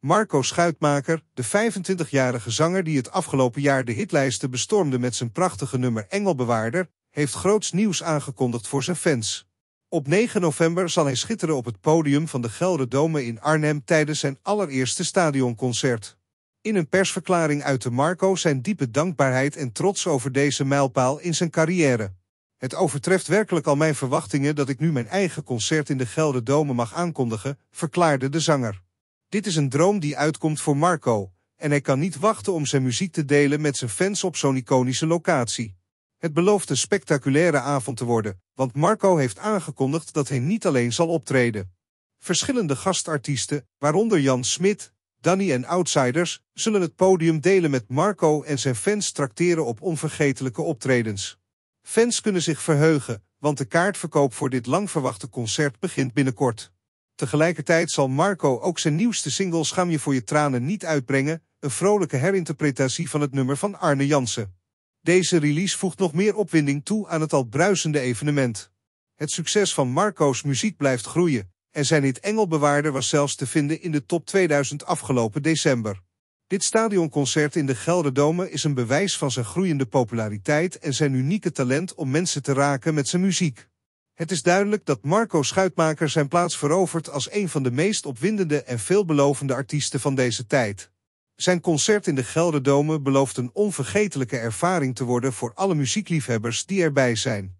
Marco Schuitmaker, de 25-jarige zanger die het afgelopen jaar de hitlijsten bestormde met zijn prachtige nummer Engelbewaarder, heeft groots nieuws aangekondigd voor zijn fans. Op 9 november zal hij schitteren op het podium van de Gelderdomen in Arnhem tijdens zijn allereerste stadionconcert. In een persverklaring uitte Marco zijn diepe dankbaarheid en trots over deze mijlpaal in zijn carrière. Het overtreft werkelijk al mijn verwachtingen dat ik nu mijn eigen concert in de Gelderdomen mag aankondigen, verklaarde de zanger. Dit is een droom die uitkomt voor Marco, en hij kan niet wachten om zijn muziek te delen met zijn fans op zo'n iconische locatie. Het belooft een spectaculaire avond te worden, want Marco heeft aangekondigd dat hij niet alleen zal optreden. Verschillende gastartiesten, waaronder Jan Smit, Danny en Outsiders, zullen het podium delen met Marco en zijn fans trakteren op onvergetelijke optredens. Fans kunnen zich verheugen, want de kaartverkoop voor dit langverwachte concert begint binnenkort. Tegelijkertijd zal Marco ook zijn nieuwste single Scham je voor je tranen niet uitbrengen, een vrolijke herinterpretatie van het nummer van Arne Jansen. Deze release voegt nog meer opwinding toe aan het al bruisende evenement. Het succes van Marco's muziek blijft groeien en zijn hit Engelbewaarder was zelfs te vinden in de top 2000 afgelopen december. Dit stadionconcert in de Gelderdome is een bewijs van zijn groeiende populariteit en zijn unieke talent om mensen te raken met zijn muziek. Het is duidelijk dat Marco Schuitmaker zijn plaats verovert als een van de meest opwindende en veelbelovende artiesten van deze tijd. Zijn concert in de Gelderdome belooft een onvergetelijke ervaring te worden voor alle muziekliefhebbers die erbij zijn.